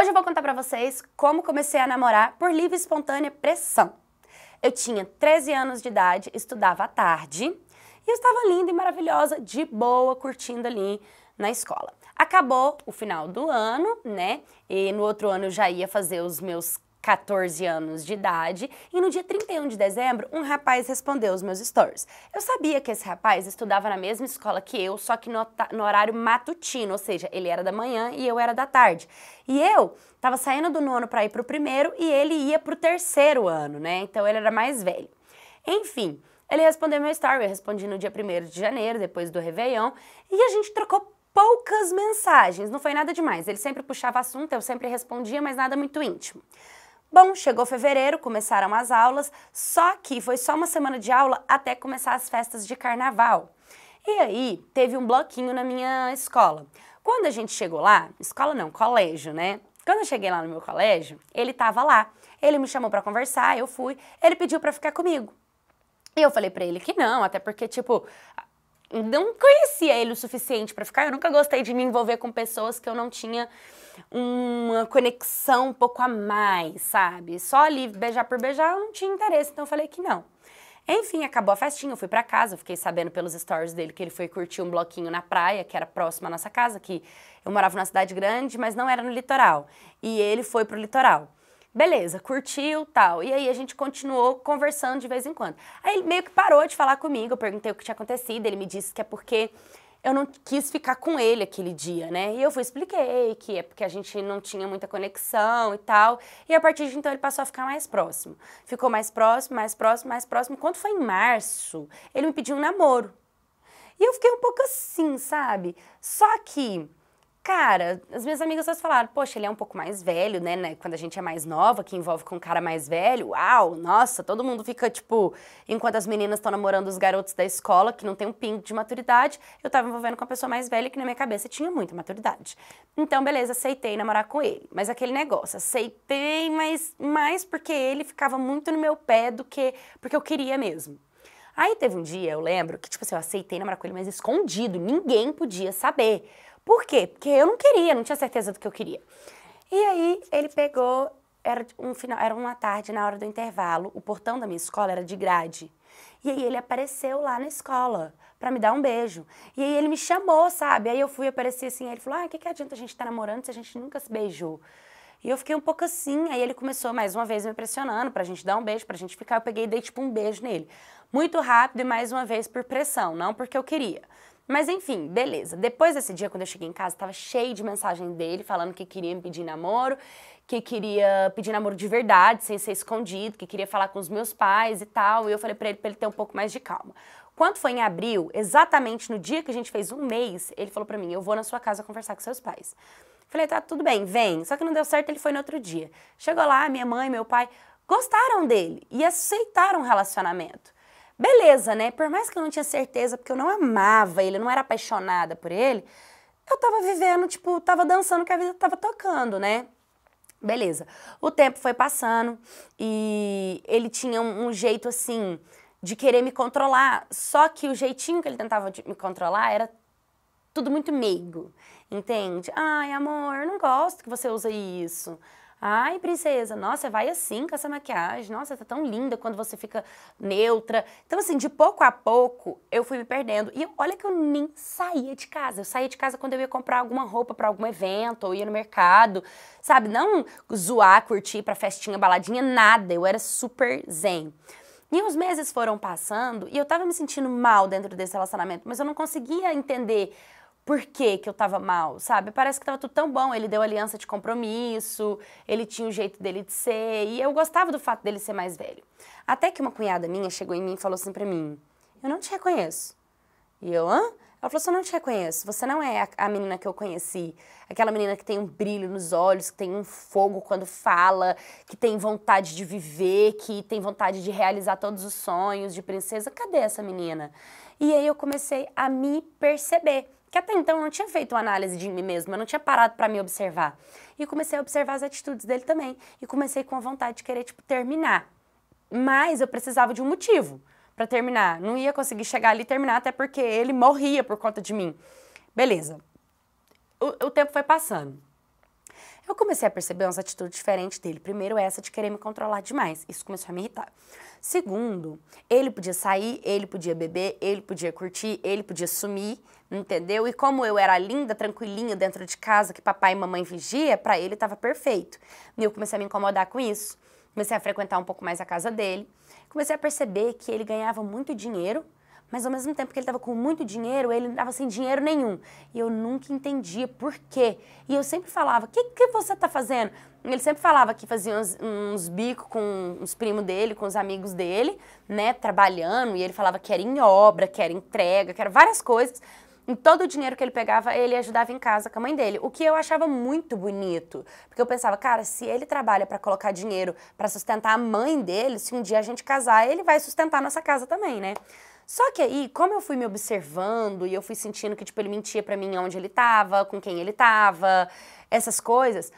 Hoje eu vou contar pra vocês como comecei a namorar por livre e espontânea pressão. Eu tinha 13 anos de idade, estudava à tarde e eu estava linda e maravilhosa, de boa, curtindo ali na escola. Acabou o final do ano, né? E no outro ano eu já ia fazer os meus 14 anos de idade, e no dia 31 de dezembro, um rapaz respondeu os meus stories. Eu sabia que esse rapaz estudava na mesma escola que eu, só que no, no, horário matutino, ou seja, ele era da manhã e eu era da tarde. E eu tava saindo do nono para ir pro primeiro e ele ia pro terceiro ano, né? Então ele era mais velho. Enfim, ele respondeu meu story, eu respondi no dia 1 de janeiro, depois do Réveillon, e a gente trocou poucas mensagens, não foi nada demais. Ele sempre puxava assunto, eu sempre respondia, mas nada muito íntimo. Bom, chegou fevereiro, começaram as aulas, só que foi só uma semana de aula até começar as festas de carnaval. E aí, teve um bloquinho na minha escola. Quando a gente chegou lá, escola não, colégio, né? Quando eu cheguei lá no meu colégio, ele tava lá. Ele me chamou para conversar, eu fui, ele pediu para ficar comigo. E eu falei para ele que não, até porque tipo, não conhecia ele o suficiente para ficar. Eu nunca gostei de me envolver com pessoas que eu não tinha uma conexão um pouco a mais, sabe? Só ali beijar por beijar eu não tinha interesse, então eu falei que não. Enfim, acabou a festinha, eu fui para casa, fiquei sabendo pelos stories dele que ele foi curtir um bloquinho na praia, que era próximo à nossa casa, que eu morava numa cidade grande, mas não era no litoral. E ele foi pro litoral. Beleza, curtiu, tal. E aí a gente continuou conversando de vez em quando. Aí ele meio que parou de falar comigo, eu perguntei o que tinha acontecido, ele me disse que é porque eu não quis ficar com ele aquele dia, né? E eu fui expliquei que é porque a gente não tinha muita conexão e tal. E a partir de então ele passou a ficar mais próximo. Ficou mais próximo, mais próximo, mais próximo. Quando foi em março, ele me pediu um namoro. E eu fiquei um pouco assim, sabe? Só que cara, as minhas amigas só falaram, poxa, ele é um pouco mais velho, né, né? Quando a gente é mais nova, que envolve com um cara mais velho, uau, nossa, todo mundo fica, tipo, enquanto as meninas estão namorando os garotos da escola, que não tem um pingo de maturidade, eu tava envolvendo com uma pessoa mais velha que na minha cabeça tinha muita maturidade. Então, beleza, aceitei namorar com ele. Mas aquele negócio, aceitei, mas mais porque ele ficava muito no meu pé do que porque eu queria mesmo. Aí teve um dia, eu lembro, que, tipo assim, eu aceitei namorar com ele, mas escondido, ninguém podia saber. Por quê? Porque eu não queria, não tinha certeza do que eu queria. E aí ele pegou, era um final, era uma tarde na hora do intervalo, o portão da minha escola era de grade. E aí ele apareceu lá na escola para me dar um beijo. E aí ele me chamou, sabe? Aí eu fui, apareci assim, aí ele falou: "Ah, o que que adianta a gente estar tá namorando se a gente nunca se beijou?" E eu fiquei um pouco assim, aí ele começou mais uma vez me pressionando pra gente dar um beijo, pra gente ficar. Eu peguei e dei tipo um beijo nele. Muito rápido e mais uma vez por pressão, não porque eu queria. Mas enfim, beleza. Depois desse dia, quando eu cheguei em casa, tava cheio de mensagem dele falando que queria me pedir namoro, que queria pedir namoro de verdade, sem ser escondido, que queria falar com os meus pais e tal. E eu falei para ele para ele ter um pouco mais de calma. Quando foi em abril, exatamente no dia que a gente fez um mês, ele falou para mim: "Eu vou na sua casa conversar com seus pais". Falei: "Tá tudo bem, vem". Só que não deu certo, ele foi no outro dia. Chegou lá, minha mãe, meu pai gostaram dele e aceitaram o relacionamento. Beleza, né? Por mais que eu não tinha certeza, porque eu não amava ele, eu não era apaixonada por ele, eu tava vivendo, tipo, tava dançando que a vida tava tocando, né? Beleza. O tempo foi passando e ele tinha um, jeito assim de querer me controlar, só que o jeitinho que ele tentava me controlar era tudo muito meigo, entende? Ai, amor, eu não gosto que você use isso. Ai, princesa, nossa, vai assim com essa maquiagem. Nossa, tá tão linda quando você fica neutra. Então, assim, de pouco a pouco eu fui me perdendo. E olha que eu nem saía de casa. Eu saía de casa quando eu ia comprar alguma roupa para algum evento, ou ia no mercado, sabe? Não zoar, curtir pra festinha, baladinha, nada. Eu era super zen. E os meses foram passando e eu tava me sentindo mal dentro desse relacionamento, mas eu não conseguia entender por que, que eu tava mal, sabe? Parece que tava tudo tão bom. Ele deu aliança de compromisso, ele tinha o jeito dele de ser, e eu gostava do fato dele ser mais velho. Até que uma cunhada minha chegou em mim e falou assim pra mim: Eu não te reconheço. E eu, hã? Ela falou assim: Eu não te reconheço. Você não é a, a menina que eu conheci. Aquela menina que tem um brilho nos olhos, que tem um fogo quando fala, que tem vontade de viver, que tem vontade de realizar todos os sonhos de princesa. Cadê essa menina? E aí eu comecei a me perceber que até então eu não tinha feito uma análise de mim mesma, eu não tinha parado para me observar. E comecei a observar as atitudes dele também. E comecei com a vontade de querer, tipo, terminar. Mas eu precisava de um motivo para terminar. Não ia conseguir chegar ali e terminar, até porque ele morria por conta de mim. Beleza. O, o tempo foi passando. Eu comecei a perceber umas atitudes diferentes dele. Primeiro, essa de querer me controlar demais. Isso começou a me irritar. Segundo, ele podia sair, ele podia beber, ele podia curtir, ele podia sumir entendeu? E como eu era linda, tranquilinha dentro de casa, que papai e mamãe vigia, para ele estava perfeito. E eu comecei a me incomodar com isso. Comecei a frequentar um pouco mais a casa dele. Comecei a perceber que ele ganhava muito dinheiro, mas ao mesmo tempo que ele estava com muito dinheiro, ele estava sem dinheiro nenhum. E eu nunca entendia por quê. E eu sempre falava: "O que, que você está fazendo?" Ele sempre falava que fazia uns, uns bicos com os primos dele, com os amigos dele, né, trabalhando, e ele falava que era em obra, que era entrega, que era várias coisas todo o dinheiro que ele pegava, ele ajudava em casa com a mãe dele, o que eu achava muito bonito, porque eu pensava, cara, se ele trabalha para colocar dinheiro para sustentar a mãe dele, se um dia a gente casar, ele vai sustentar nossa casa também, né? Só que aí, como eu fui me observando e eu fui sentindo que tipo ele mentia para mim onde ele tava, com quem ele tava, essas coisas,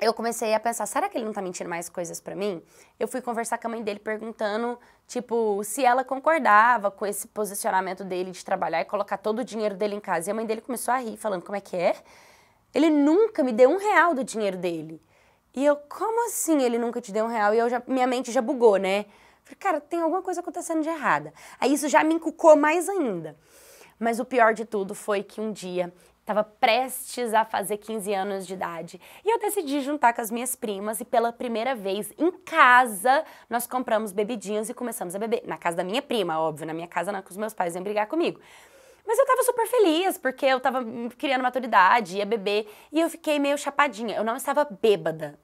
eu comecei a pensar, será que ele não tá mentindo mais coisas para mim? Eu fui conversar com a mãe dele perguntando, tipo, se ela concordava com esse posicionamento dele de trabalhar e colocar todo o dinheiro dele em casa. E a mãe dele começou a rir, falando, como é que é? Ele nunca me deu um real do dinheiro dele. E eu, como assim ele nunca te deu um real? E eu já, minha mente já bugou, né? Falei, cara, tem alguma coisa acontecendo de errada. Aí isso já me encucou mais ainda. Mas o pior de tudo foi que um dia Estava prestes a fazer 15 anos de idade. E eu decidi juntar com as minhas primas e pela primeira vez em casa nós compramos bebidinhas e começamos a beber. Na casa da minha prima, óbvio, na minha casa não, é que os meus pais iam brigar comigo. Mas eu tava super feliz, porque eu tava criando maturidade, ia beber, e eu fiquei meio chapadinha. Eu não estava bêbada,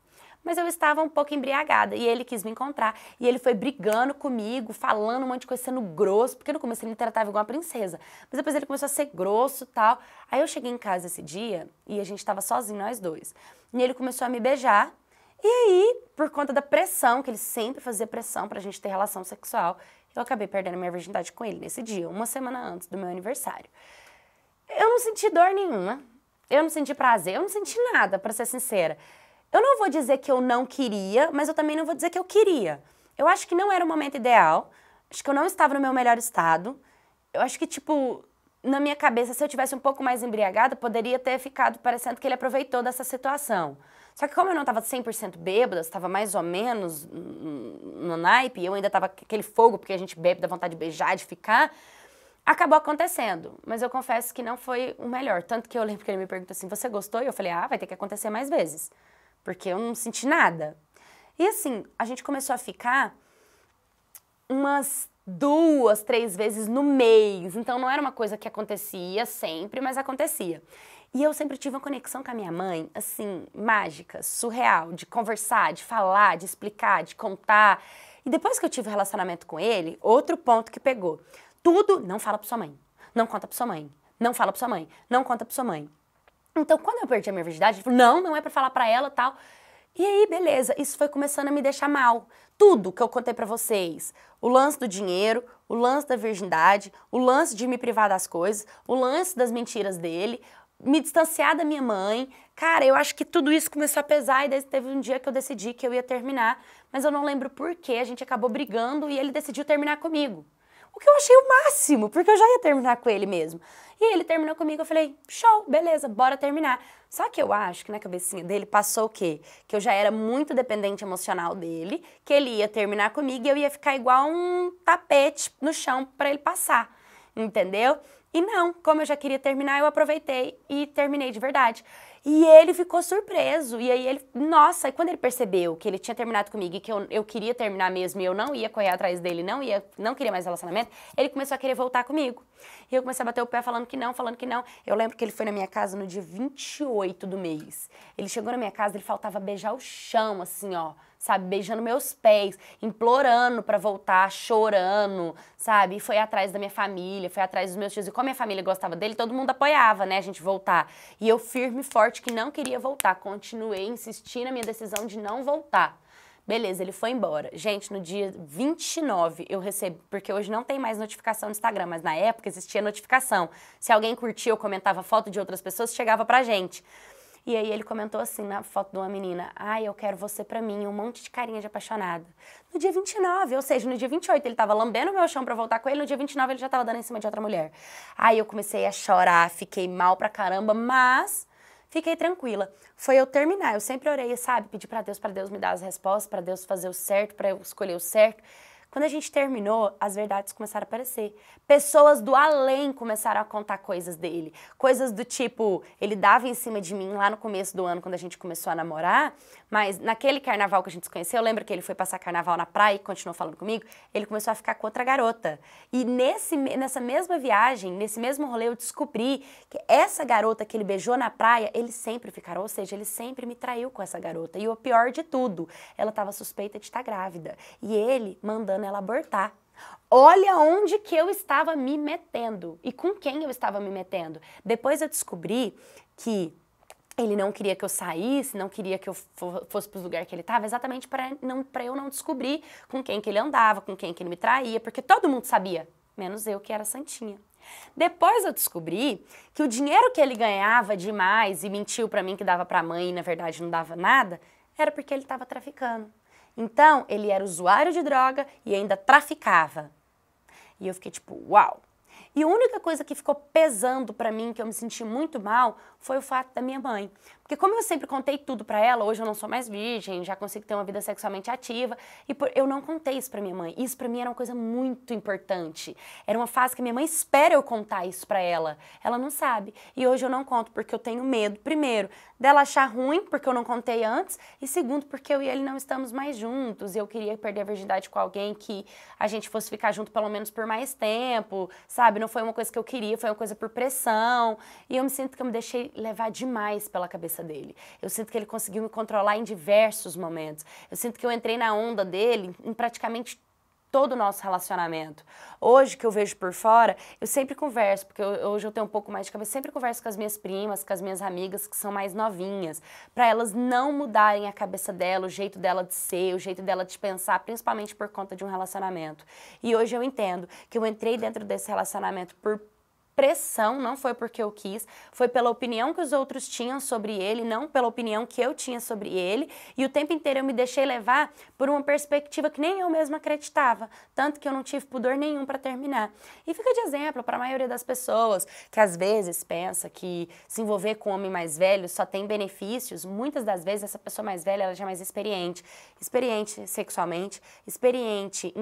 mas eu estava um pouco embriagada e ele quis me encontrar. E ele foi brigando comigo, falando um monte de coisa, sendo grosso, porque no começo ele me tratava igual uma princesa. Mas depois ele começou a ser grosso tal. Aí eu cheguei em casa esse dia e a gente estava sozinho, nós dois. E ele começou a me beijar. E aí, por conta da pressão, que ele sempre fazia pressão pra gente ter relação sexual, eu acabei perdendo minha virgindade com ele nesse dia, uma semana antes do meu aniversário. Eu não senti dor nenhuma, eu não senti prazer, eu não senti nada, para ser sincera eu não vou dizer que eu não queria, mas eu também não vou dizer que eu queria. Eu acho que não era o momento ideal, acho que eu não estava no meu melhor estado. Eu acho que, tipo, na minha cabeça, se eu tivesse um pouco mais embriagada, poderia ter ficado parecendo que ele aproveitou dessa situação. Só que como eu não estava 100% bêbada, estava mais ou menos no naipe, eu ainda estava aquele fogo, porque a gente bebe, dá vontade de beijar, de ficar, acabou acontecendo. Mas eu confesso que não foi o melhor. Tanto que eu lembro que ele me perguntou assim, você gostou? E eu falei, ah, vai ter que acontecer mais vezes porque eu não senti nada. E assim, a gente começou a ficar umas duas, três vezes no mês. Então não era uma coisa que acontecia sempre, mas acontecia. E eu sempre tive uma conexão com a minha mãe, assim, mágica, surreal, de conversar, de falar, de explicar, de contar. E depois que eu tive um relacionamento com ele, outro ponto que pegou. Tudo não fala pra sua mãe. Não conta pra sua mãe. Não fala pra sua mãe. Não conta pra sua mãe. Então, quando eu perdi a minha virgindade, não, não é para falar para ela tal. E aí, beleza, isso foi começando a me deixar mal. Tudo que eu contei para vocês, o lance do dinheiro, o lance da virgindade, o lance de me privar das coisas, o lance das mentiras dele, me distanciar da minha mãe. Cara, eu acho que tudo isso começou a pesar e daí teve um dia que eu decidi que eu ia terminar, mas eu não lembro por que, a gente acabou brigando e ele decidiu terminar comigo. O que eu achei o máximo, porque eu já ia terminar com ele mesmo. E ele terminou comigo, eu falei, show, beleza, bora terminar. Só que eu acho que na cabecinha dele passou o quê? Que eu já era muito dependente emocional dele, que ele ia terminar comigo e eu ia ficar igual um tapete no chão para ele passar, entendeu? E não, como eu já queria terminar, eu aproveitei e terminei de verdade. E ele ficou surpreso. E aí ele, nossa, e quando ele percebeu que ele tinha terminado comigo e que eu, eu queria terminar mesmo e eu não ia correr atrás dele, não ia, não queria mais relacionamento, ele começou a querer voltar comigo. E eu comecei a bater o pé falando que não, falando que não. Eu lembro que ele foi na minha casa no dia 28 do mês. Ele chegou na minha casa, ele faltava beijar o chão, assim, ó, sabe? Beijando meus pés, implorando para voltar, chorando, sabe? E foi atrás da minha família, foi atrás dos meus tios. E como a minha família gostava dele, todo mundo apoiava, né, a gente voltar. E eu firme e forte que não queria voltar. Continuei, insistindo na minha decisão de não voltar. Beleza, ele foi embora. Gente, no dia 29 eu recebi, porque hoje não tem mais notificação no Instagram, mas na época existia notificação. Se alguém curtia ou comentava foto de outras pessoas, chegava pra gente. E aí ele comentou assim na foto de uma menina: "Ai, eu quero você pra mim", um monte de carinha de apaixonado. No dia 29, ou seja, no dia 28 ele tava lambendo o meu chão para voltar com ele, no dia 29 ele já tava dando em cima de outra mulher. Aí eu comecei a chorar, fiquei mal pra caramba, mas Fiquei tranquila. Foi eu terminar. Eu sempre orei, sabe? Pedi para Deus, para Deus me dar as respostas, para Deus fazer o certo, para eu escolher o certo. Quando a gente terminou, as verdades começaram a aparecer. Pessoas do além começaram a contar coisas dele. Coisas do tipo, ele dava em cima de mim lá no começo do ano, quando a gente começou a namorar, mas naquele carnaval que a gente se conheceu, lembra que ele foi passar carnaval na praia e continuou falando comigo? Ele começou a ficar com outra garota. E nesse, nessa mesma viagem, nesse mesmo rolê, eu descobri que essa garota que ele beijou na praia, ele sempre ficará, ou seja, ele sempre me traiu com essa garota. E o pior de tudo, ela estava suspeita de estar grávida. E ele mandando mandando ela abortar. Olha onde que eu estava me metendo e com quem eu estava me metendo. Depois eu descobri que ele não queria que eu saísse, não queria que eu fosse para o lugar que ele estava, exatamente para não para eu não descobrir com quem que ele andava, com quem que ele me traía, porque todo mundo sabia, menos eu que era santinha. Depois eu descobri que o dinheiro que ele ganhava demais e mentiu para mim que dava para a mãe e na verdade não dava nada, era porque ele estava traficando. Então, ele era usuário de droga e ainda traficava. E eu fiquei tipo, uau! E a única coisa que ficou pesando para mim, que eu me senti muito mal, foi o fato da minha mãe. Porque como eu sempre contei tudo para ela, hoje eu não sou mais virgem, já consigo ter uma vida sexualmente ativa, e por, eu não contei isso para minha mãe. Isso para mim era uma coisa muito importante. Era uma fase que minha mãe espera eu contar isso para ela. Ela não sabe. E hoje eu não conto porque eu tenho medo, primeiro, dela achar ruim porque eu não contei antes, e segundo, porque eu e ele não estamos mais juntos. Eu queria perder a virgindade com alguém que a gente fosse ficar junto pelo menos por mais tempo, sabe? Não não foi uma coisa que eu queria, foi uma coisa por pressão. E eu me sinto que eu me deixei levar demais pela cabeça dele. Eu sinto que ele conseguiu me controlar em diversos momentos. Eu sinto que eu entrei na onda dele em praticamente todo o nosso relacionamento. Hoje, que eu vejo por fora, eu sempre converso, porque eu, hoje eu tenho um pouco mais de cabeça, sempre converso com as minhas primas, com as minhas amigas que são mais novinhas, para elas não mudarem a cabeça dela, o jeito dela de ser, o jeito dela de pensar, principalmente por conta de um relacionamento. E hoje eu entendo que eu entrei dentro desse relacionamento por pressão, não foi porque eu quis, foi pela opinião que os outros tinham sobre ele, não pela opinião que eu tinha sobre ele. E o tempo inteiro eu me deixei levar por uma perspectiva que nem eu mesma acreditava, tanto que eu não tive pudor nenhum para terminar. E fica de exemplo para a maioria das pessoas que às vezes pensa que se envolver com um homem mais velho só tem benefícios. Muitas das vezes essa pessoa mais velha ela já é mais experiente, experiente sexualmente, experiente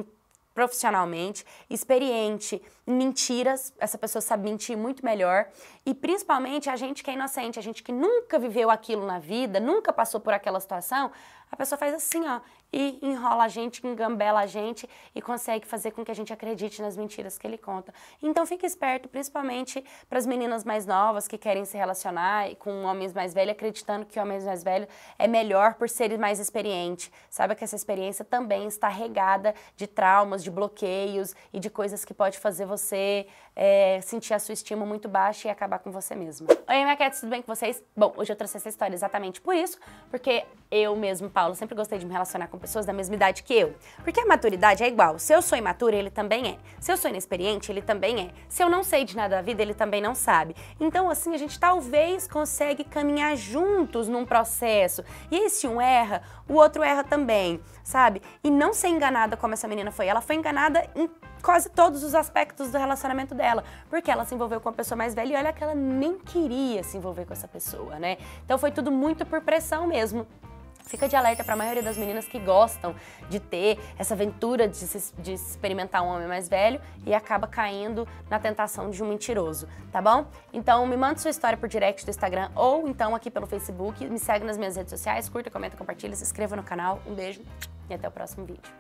profissionalmente, experiente mentiras, essa pessoa sabe mentir muito melhor. E principalmente a gente que é inocente, a gente que nunca viveu aquilo na vida, nunca passou por aquela situação, a pessoa faz assim, ó, e enrola a gente, engambela a gente e consegue fazer com que a gente acredite nas mentiras que ele conta. Então fique esperto, principalmente para as meninas mais novas que querem se relacionar com homens mais velhos, acreditando que homens mais velhos é melhor por ser mais experiente. Saiba que essa experiência também está regada de traumas, de bloqueios e de coisas que pode fazer você você é, sentir a sua estima muito baixa e acabar com você mesma. Oi, minha tudo bem com vocês? Bom, hoje eu trouxe essa história exatamente por isso, porque eu mesmo, Paulo, sempre gostei de me relacionar com pessoas da mesma idade que eu. Porque a maturidade é igual. Se eu sou imatura, ele também é. Se eu sou inexperiente, ele também é. Se eu não sei de nada da vida, ele também não sabe. Então, assim, a gente talvez consegue caminhar juntos num processo. E aí, se um erra, o outro erra também, sabe? E não ser enganada como essa menina foi. Ela foi enganada em quase todos os aspectos do relacionamento dela, porque ela se envolveu com uma pessoa mais velha e olha que ela nem queria se envolver com essa pessoa, né? Então foi tudo muito por pressão mesmo. Fica de alerta para a maioria das meninas que gostam de ter essa aventura de, se, de, experimentar um homem mais velho e acaba caindo na tentação de um mentiroso, tá bom? Então me manda sua história por direct do Instagram ou então aqui pelo Facebook. Me segue nas minhas redes sociais, curta, comenta, compartilha, se inscreva no canal. Um beijo e até o próximo vídeo.